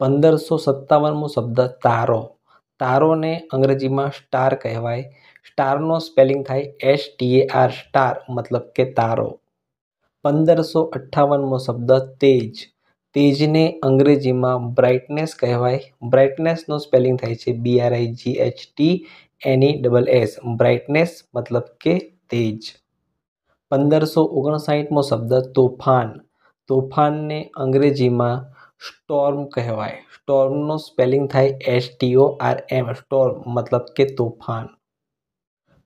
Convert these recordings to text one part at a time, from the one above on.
પંદરસો સત્તાવનમો શબ્દ તારો તારોને અંગ્રેજીમાં સ્ટાર કહેવાય સ્ટારનો સ્પેલિંગ થાય S T A R star મતલબ કે તારો પંદરસો અઠ્ઠાવનમો શબ્દ તેજ તેજને અંગ્રેજીમાં બ્રાઇટનેસ કહેવાય બ્રાઇટનેસનો સ્પેલિંગ થાય છે B R I G H T N E double S brightness મતલબ કે તેજ પંદરસો ઓગણસાઠમો શબ્દ તોફાન તોફાનને અંગ્રેજીમાં સ્ટોર્મ કહેવાય સ્ટોર્મનો સ્પેલિંગ થાય S T O R M storm મતલબ કે તોફાન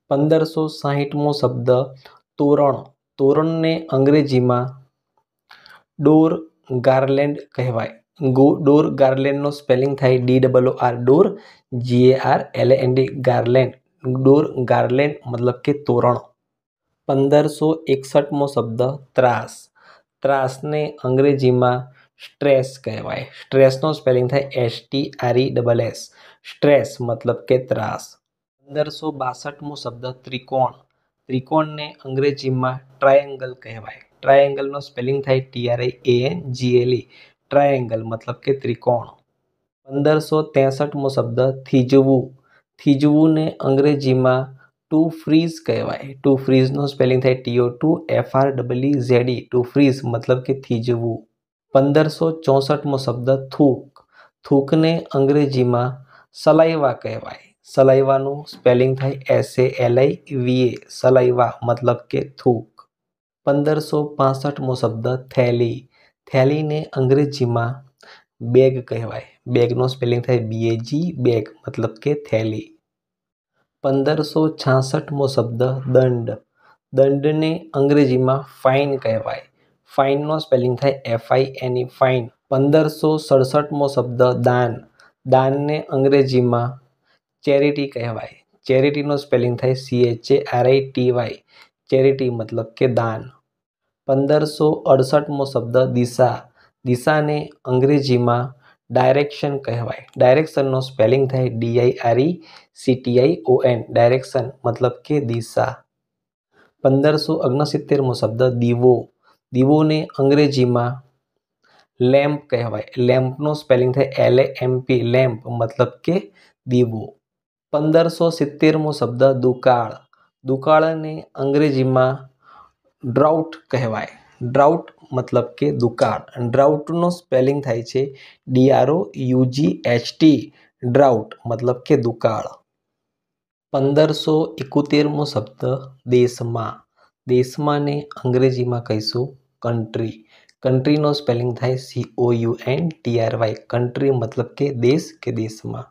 પંદરસો સાહીઠમો શબ્દ તોરણ તોરણને અંગ્રેજીમાં ડોર ગાર્લેન્ડ કહેવાય ગો ડોર ગાર્લેન્ડનો સ્પેલિંગ થાય D double R door G A R L N D garland door garland મતલબ કે તોરણ પંદરસો એકસઠમો શબ્દ ત્રાસ ત્રાસને અંગ્રેજીમાં સ્ટ્રેસ કહેવાય સ્ટ્રેસનો સ્પેલિંગ થાય S T R E double S stress મતલબ કે ત્રાસ પંદરસો બાસઠમો શબ્દ ત્રિકોણ ત્રિકોણને અંગ્રેજીમાં ટ્રાયેંગલ કહેવાય ટ્રાયેંગલનો સ્પેલિંગ થાય T R A N G L E triangle મતલબ કે ત્રિકોણ પંદરસો ત્રેસઠમો શબ્દ થીજવું થીજવુંને અંગ્રેજીમાં ટુ ફ્રીઝ કહેવાય ટુ ફ્રીઝનો સ્પેલિંગ થાય T O to F R W Z E to freeze મતલબ કે થીજવું પંદરસો ચોસઠમો શબ્દ થૂક થૂકને અંગ્રેજીમાં સલાઈવા કહેવાય સલાઈવાનું સ્પેલિંગ થાય S A L I V A saliva મતલબ કે થૂક પંદરસો પાસઠમો શબ્દ થેલી થેલીને અંગ્રેજીમાં બેગ કહેવાય બેગનો સ્પેલિંગ થાય બી એ જી બેગ મતલબ કે થેલી પંદરસો છાસઠમો શબ્દ દંડ દંડને અંગ્રેજીમાં ફાઇન કહેવાય ફાઇનનો સ્પેલિંગ થાય એફઆઈ એની e. ફાઇન પંદરસો સડસઠમો શબ્દ દાન દાનને અંગ્રેજીમાં ચેરિટી કહેવાય ચેરિટીનો સ્પેલિંગ થાય C H A R I T Y charity મતલબ કે દાન પંદરસો અડસઠમો શબ્દ દિશા દિશાને અંગ્રેજીમાં ડાયરેક્શન કહેવાય ડાયરેક્શનનો સ્પેલિંગ થાય ડીઆઈઆરઈ સીટીઆઈ ઓ એન ડાયરેક્શન મતલબ કે દિશા પંદરસો ઓગણસિત્તેરમો શબ્દ દીવો દીવોને અંગ્રેજીમાં લેમ્પ કહેવાય લેમ્પનું સ્પેલિંગ થાય એલ એ એમ લેમ્પ મતલબ કે દીવો પંદરસો સિત્તેરમો શબ્દ દુકાળ દુકાળને અંગ્રેજીમાં ડ્રાઉટ કહેવાય ડ્રાઉટ મતલબ કે દુકાળ ડ્રાઉટનું સ્પેલિંગ થાય છે ડીઆરઓ યુજી એચટી ડ્રાઉટ મતલબ કે દુકાળ પંદરસો એકોતેરમો શબ્દ દેશમાં દેશમાંને અંગ્રેજીમાં કહીશું કન્ટ્રી કન્ટ્રીનો સ્પેલિંગ થાય C O U N T R Y country મતલબ કે દેશ કે દેશમાં